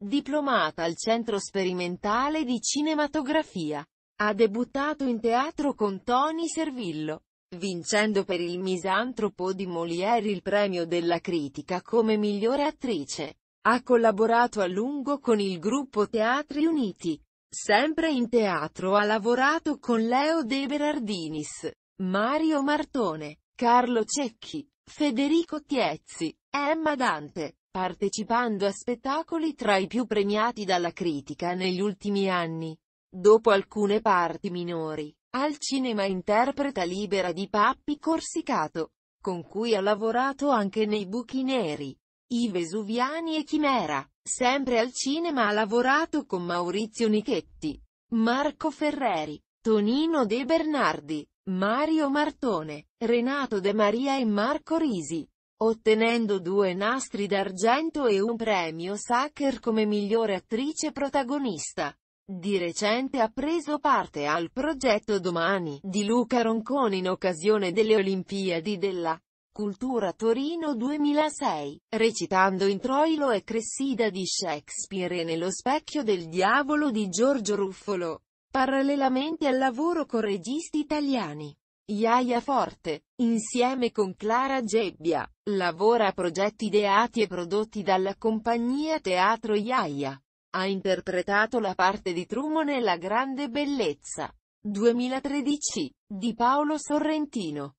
Diplomata al Centro Sperimentale di Cinematografia. Ha debuttato in teatro con Tony Servillo, vincendo per il Misantropo di Molière il premio della critica come migliore attrice. Ha collaborato a lungo con il gruppo Teatri Uniti. Sempre in teatro ha lavorato con Leo De Berardinis, Mario Martone, Carlo Cecchi, Federico Tiezzi, Emma Dante, partecipando a spettacoli tra i più premiati dalla critica negli ultimi anni. Dopo alcune parti minori, al cinema interpreta libera di Pappi Corsicato, con cui ha lavorato anche nei Buchi Neri, I Vesuviani e Chimera. Sempre al cinema ha lavorato con Maurizio Nichetti, Marco Ferreri, Tonino De Bernardi, Mario Martone, Renato De Maria e Marco Risi, ottenendo due nastri d'argento e un premio Sacher come migliore attrice protagonista. Di recente ha preso parte al progetto Domani di Luca Ronconi in occasione delle Olimpiadi della Cultura Torino 2006, recitando in Troilo e Cressida di Shakespeare e nello specchio del diavolo di Giorgio Ruffolo. Parallelamente al lavoro con registi italiani, Iaia Forte, insieme con Clara Gebbia, lavora a progetti ideati e prodotti dalla compagnia Teatro Iaia. Ha interpretato la parte di Trumo nella Grande Bellezza. 2013, di Paolo Sorrentino.